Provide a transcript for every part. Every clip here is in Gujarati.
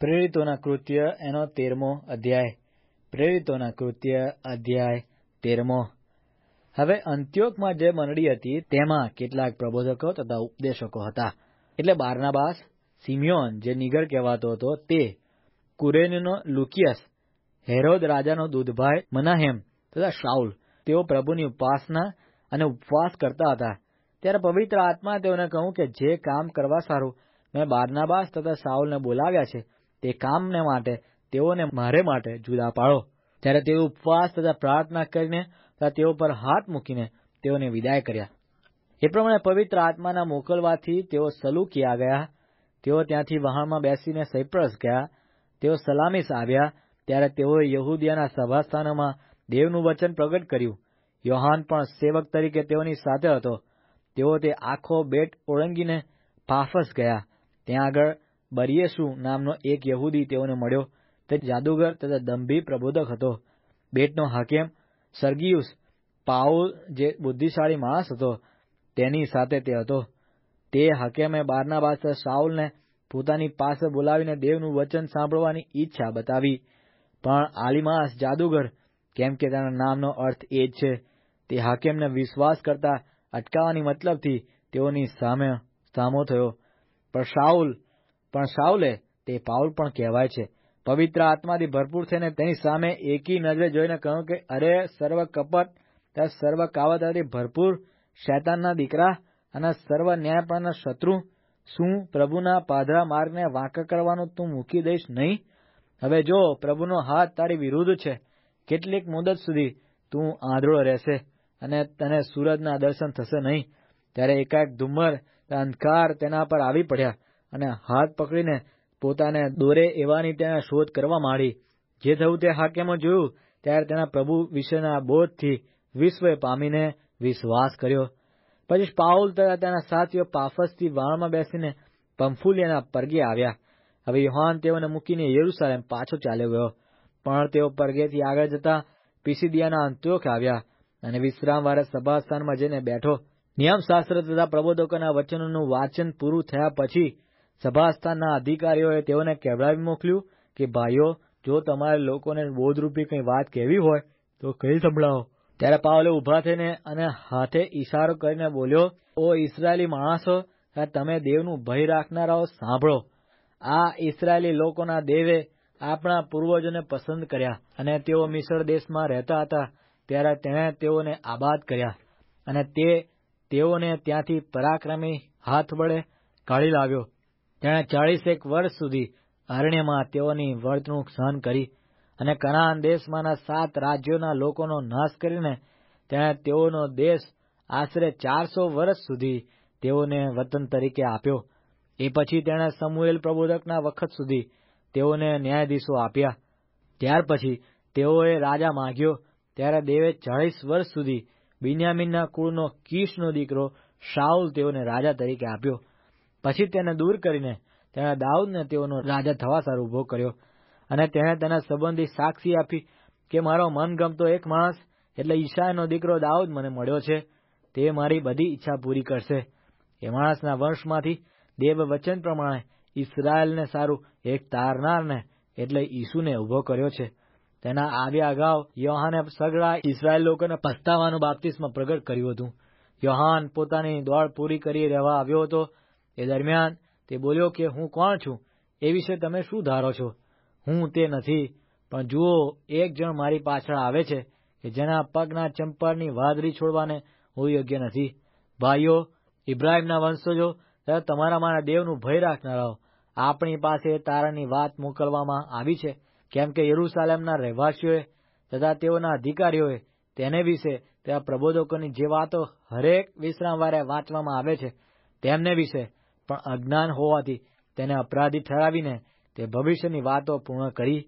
પ્રેરિતોના કૃત્ય એનો તેરમો અધ્યાય પ્રેરિતોના કૃત્ય અધ્યાય તેરમો હવે અંત્યોકમાં જે મંડળી હતી તેમાં કેટલાક પ્રબોધકો તથા ઉપદેશકો હતા એટલે બારનાબાસ સિમ્યોન જે નિગર કહેવાતો હતો તે કુરેનનો લુકિયસ હેરોદ રાજાનો દૂધભાઈ મનાહેમ તથા શાઉલ તેઓ પ્રભુની ઉપાસના અને ઉપવાસ કરતા હતા ત્યારે પવિત્ર આત્મા તેઓને કહ્યું કે જે કામ કરવા સારું મેં બારનાબાસ તથા સાઉલને બોલાવ્યા છે તે કામને માટે તેઓને મારે માટે જુદા પાડો ત્યારે તેઓ ઉપવાસ તથા પ્રાર્થના કરીને તથા તેઓ પર હાથ મૂકીને તેઓને વિદાય કર્યા એ પ્રમાણે પવિત્ર આત્માના મોકલવાથી તેઓ સલુકિયા ગયા તેઓ ત્યાંથી વહાણમાં બેસીને સૈપ્રસ ગયા તેઓ સલામીસ આવ્યા ત્યારે તેઓએ યહૂદિયાના સભાસ્થાનોમાં દેવનું વચન પ્રગટ કર્યું યોહાન પણ સેવક તરીકે તેઓની સાથે હતો તેઓ તે આખો બેટ ઓળંગીને પાફસ ગયા ત્યાં આગળ બરિયેસુ નામનો એક યહૂદી તેઓને મળ્યો તે જાદુગર તથા દંભી પ્રબોધક હતો બેટનો હાકેમ સર્ગિયુસ પાઉલ જે બુદ્ધિશાળી માણસ હતો તેની સાથે તે હતો તે હાકેમે બારના બાદ સાઉલને પોતાની પાસે બોલાવીને દેવનું વચન સાંભળવાની ઈચ્છા બતાવી પણ આલિમાસ જાદુગર કેમ કે તેના નામનો અર્થ એ જ છે તે હાકેમને વિશ્વાસ કરતા અટકાવવાની મતલબથી તેઓની સામે સામો થયો પણ શાઉલ પણ શાઉલે તે પાઉલ પણ કહેવાય છે પવિત્ર આત્માથી ભરપૂર થઈને તેની સામે એકી નજરે જોઈને કહ્યું કે અરે સર્વ કપટ સર્વ કાવતાથી ભરપૂર શૈતાનના દીકરા અને સર્વ ન્યાયપણના શત્રુ શું પ્રભુના પાધરા માર્ગને વાંક કરવાનું તું મૂકી દઈશ નહીં હવે જો પ્રભુનો હાથ તારી વિરુદ્ધ છે કેટલીક મુદત સુધી તું આંધળો રહેશે અને તને સૂરજના દર્શન થશે નહીં ત્યારે એકાએક ધુમ્મર અંધકાર તેના પર આવી પડ્યા અને હાથ પકડીને પોતાને દોરે એવાની તેના શોધ કરવા માંડી જે થયું તે હાકેમે જોયું ત્યારે તેના પ્રભુ વિશેના બોધથી વિશ્વએ પામીને વિશ્વાસ કર્યો પછી પાઉલ તથા તેના સાથીઓ પાફસથી વાણમાં બેસીને પંફુલિયાના પરગે આવ્યા હવે યોહાન તેઓને મૂકીને યેરુસાલેમ પાછો ચાલ્યો ગયો પણ તેઓ પરગેથી આગળ જતા પીસીદિયાના અંત્યોખ આવ્યા અને વિશ્રામવાળા સભાસ્થાનમાં જઈને બેઠો નિયમશાસ્ત્ર તથા પ્રબોધકોના વચનોનું વાંચન પૂરું થયા પછી સભાસ્થાનના અધિકારીઓએ તેઓને કહેવડાવી મોકલ્યું કે ભાઈઓ જો તમારે લોકોને બોધરૂપી કંઈ વાત કહેવી હોય તો કહી સંભળાવો ત્યારે પાવલે ઊભા થઈને અને હાથે ઈશારો કરીને બોલ્યો ઓ ઇસરાયેલી માણસો તમે દેવનું ભય રાખનારાઓ સાંભળો આ ઇસરાયેલી લોકોના દેવે આપણા પૂર્વજોને પસંદ કર્યા અને તેઓ મિશ્ર દેશમાં રહેતા હતા ત્યારે તેણે તેઓને આબાદ કર્યા અને તે તેઓને ત્યાંથી પરાક્રમી હાથ વડે કાઢી લાવ્યો તેણે ચાળીસેક વર્ષ સુધી અરણ્યમાં તેઓની વર્તણૂક સહન કરી અને કનાન દેશમાંના સાત રાજ્યોના લોકોનો નાશ કરીને તેણે તેઓનો દેશ આશરે ચારસો વર્ષ સુધી તેઓને વતન તરીકે આપ્યો એ પછી તેણે સમુએલ પ્રબોધકના વખત સુધી તેઓને ન્યાયાધીશો આપ્યા ત્યાર પછી તેઓએ રાજા માગ્યો ત્યારે દેવે ચાળીસ વર્ષ સુધી બિન્યામીનના કુળનો કીશનો દીકરો શાઉલ તેઓને રાજા તરીકે આપ્યો પછી તેને દૂર કરીને તેણે દાઉદને તેઓનો રાજા થવા સારું ઉભો કર્યો અને તેણે તેના સંબંધી સાક્ષી આપી કે મારો મનગમતો એક માણસ એટલે ઈશાનો દીકરો દાઉદ મને મળ્યો છે તે મારી બધી ઈચ્છા પૂરી કરશે એ માણસના વંશમાંથી દેવ વચન પ્રમાણે ઇસરાયલને સારું એક તારનારને એટલે ઈસુને ઉભો કર્યો છે તેના આવ્યા અગાઉ યોહાને સગડા ઇસરાયલ લોકોને પસ્તાવાનું બાપ્તિસ્મ પ્રગટ કર્યું હતું યોહાન પોતાની દોડ પૂરી કરી રહેવા આવ્યો હતો એ દરમિયાન તે બોલ્યો કે હું કોણ છું એ વિશે તમે શું ધારો છો હું તે નથી પણ જુઓ એક જણ મારી પાછળ આવે છે કે જેના પગના ચંપરની વાદળી છોડવાને હું યોગ્ય નથી ભાઈઓ ઇબ્રાહીમના વંશજો તથા તમારા મારા દેવનું ભય રાખનારાઓ આપણી પાસે તારાની વાત મોકલવામાં આવી છે કેમ કે યરૂસાલેમના રહેવાસીઓએ તથા તેઓના અધિકારીઓએ તેને વિશે તેવા પ્રબોધકોની જે વાતો હરેક વિશ્રામવારે વાંચવામાં આવે છે તેમને વિશે પણ અજ્ઞાન હોવાથી તેને અપરાધી ઠરાવીને તે ભવિષ્યની વાતો પૂર્ણ કરી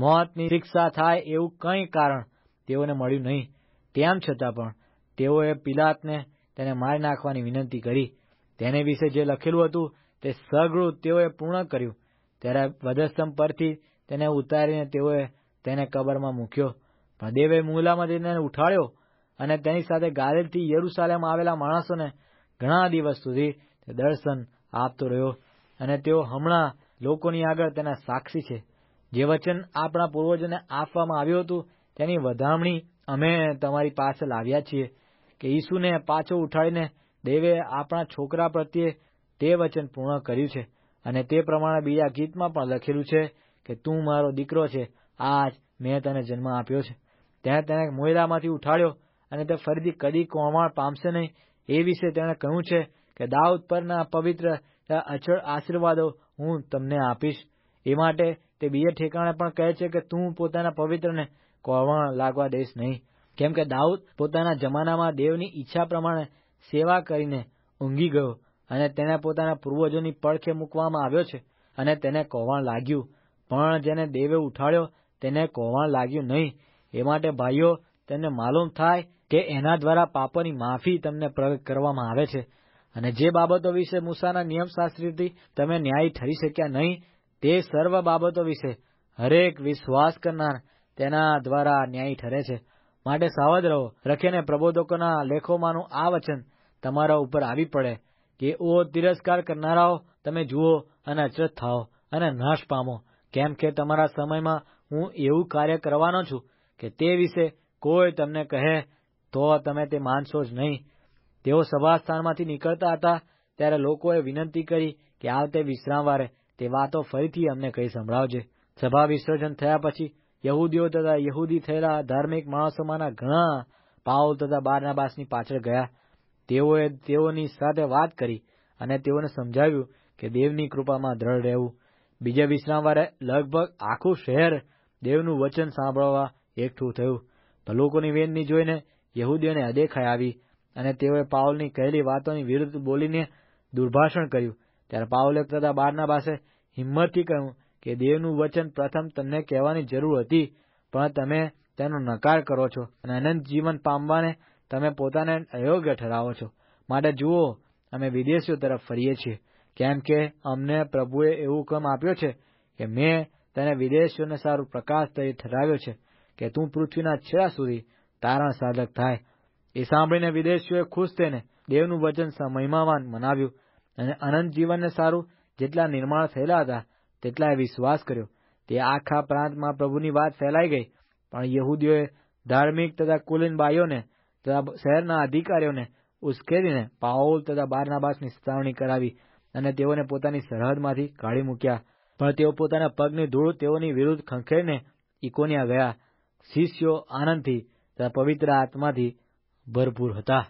મોતની શિક્ષા થાય એવું કંઈ કારણ તેઓને મળ્યું નહીં તેમ છતાં પણ તેઓએ પિલાતને તેને મારી નાખવાની વિનંતી કરી તેને વિશે જે લખેલું હતું તે સઘળું તેઓએ પૂર્ણ કર્યું ત્યારે વધસ્તંભ પરથી તેને ઉતારીને તેઓએ તેને કબરમાં મૂક્યો પણ દેવે મૂલામાંથી તેને ઉઠાડ્યો અને તેની સાથે ગાલેલથી યરૂસાલેમ આવેલા માણસોને ઘણા દિવસ સુધી તે દર્શન આપતો રહ્યો અને તેઓ હમણાં લોકોની આગળ તેના સાક્ષી છે જે વચન આપણા પૂર્વજોને આપવામાં આવ્યું હતું તેની વધામણી અમે તમારી પાસે લાવ્યા છીએ કે ઈસુને પાછો ઉઠાડીને દેવે આપણા છોકરા પ્રત્યે તે વચન પૂર્ણ કર્યું છે અને તે પ્રમાણે બીજા ગીતમાં પણ લખેલું છે કે તું મારો દીકરો છે આજ મેં તને જન્મ આપ્યો છે તેણે તેને મોયરામાંથી ઉઠાડ્યો અને તે ફરીથી કદી કોમાળ પામશે નહીં એ વિશે તેણે કહ્યું છે કે દાઉદ પરના પવિત્ર અચળ આશીર્વાદો હું તમને આપીશ એ માટે તે બીજા ઠેકાણે પણ કહે છે કે તું પોતાના પવિત્રને કોવણ લાગવા દઈશ નહીં કેમ કે દાઉદ પોતાના જમાનામાં દેવની ઈચ્છા પ્રમાણે સેવા કરીને ઊંઘી ગયો અને તેને પોતાના પૂર્વજોની પડખે મૂકવામાં આવ્યો છે અને તેને કોવણ લાગ્યું પણ જેને દેવે ઉઠાડ્યો તેને કોવણ લાગ્યું નહીં એ માટે ભાઈઓ તેને માલુમ થાય કે એના દ્વારા પાપોની માફી તમને પ્રગટ કરવામાં આવે છે અને જે બાબતો વિશે મૂસાના નિયમશાસ્ત્રીથી તમે ન્યાય ઠરી શક્યા નહીં તે સર્વ બાબતો વિશે હરેક વિશ્વાસ કરનાર તેના દ્વારા ન્યાય ઠરે છે માટે સાવધ રહો રખીને પ્રબોધકોના લેખોમાંનું આ વચન તમારા ઉપર આવી પડે કે ઓ તિરસ્કાર કરનારાઓ તમે જુઓ અને અચરજ થાઓ અને નાશ પામો કેમ કે તમારા સમયમાં હું એવું કાર્ય કરવાનો છું કે તે વિશે કોઈ તમને કહે તો તમે તે માનશો જ નહીં તેઓ સભા સ્થાનમાંથી નીકળતા હતા ત્યારે લોકોએ વિનંતી કરી કે આવતે વિશ્રામવારે તે વાતો ફરીથી અમને કહી સંભળાવજે સભા વિસર્જન થયા પછી યહૂદીઓ તથા યહૂદી થયેલા ધાર્મિક માણસોમાંના ઘણા પાઉલ તથા બારનાબાસની પાછળ ગયા તેઓએ તેઓની સાથે વાત કરી અને તેઓને સમજાવ્યું કે દેવની કૃપામાં દ્રઢ રહેવું બીજે વિશ્રામવારે લગભગ આખું શહેર દેવનું વચન સાંભળવા એકઠું થયું તો લોકોની વેદની જોઈને યહૂદીઓને અદેખાઈ આવી અને તેઓએ પાઉલની કહેલી વાતોની વિરુદ્ધ બોલીને દુર્ભાષણ કર્યું ત્યારે પાઉલે તથા બારના પાસે હિંમતથી કહ્યું કે દેવનું વચન પ્રથમ તમને કહેવાની જરૂર હતી પણ તમે તેનો નકાર કરો છો અને અનંત જીવન પામવાને તમે પોતાને અયોગ્ય ઠરાવો છો માટે જુઓ અમે વિદેશીઓ તરફ ફરીએ છીએ કેમ કે અમને પ્રભુએ એવું કમ આપ્યો છે કે મેં તેને વિદેશીઓને સારું પ્રકાશ તરીકે ઠરાવ્યો છે કે તું પૃથ્વીના છેડા સુધી તારણ સાધક થાય એ સાંભળીને વિદેશીઓએ ખુશ થઈને દેવનું વચન મહિમાવાન મનાવ્યું અને અનંત જીવનને સારું જેટલા નિર્માણ થયેલા હતા તેટલાએ વિશ્વાસ કર્યો તે આખા પ્રાંતમાં પ્રભુની વાત ફેલાઈ ગઈ પણ યહૂદીઓએ ધાર્મિક તથા કુલીન બાઈઓને તથા શહેરના અધિકારીઓને ઉશ્કેરીને પાઉલ તથા બારનાબાસની સતાવણી કરાવી અને તેઓને પોતાની સરહદમાંથી કાઢી મૂક્યા પણ તેઓ પોતાના પગની ધૂળ તેઓની વિરુદ્ધ ખંખેરીને ઇકોનિયા ગયા શિષ્યો આનંદથી તથા પવિત્ર આત્માથી ભરપૂર હતા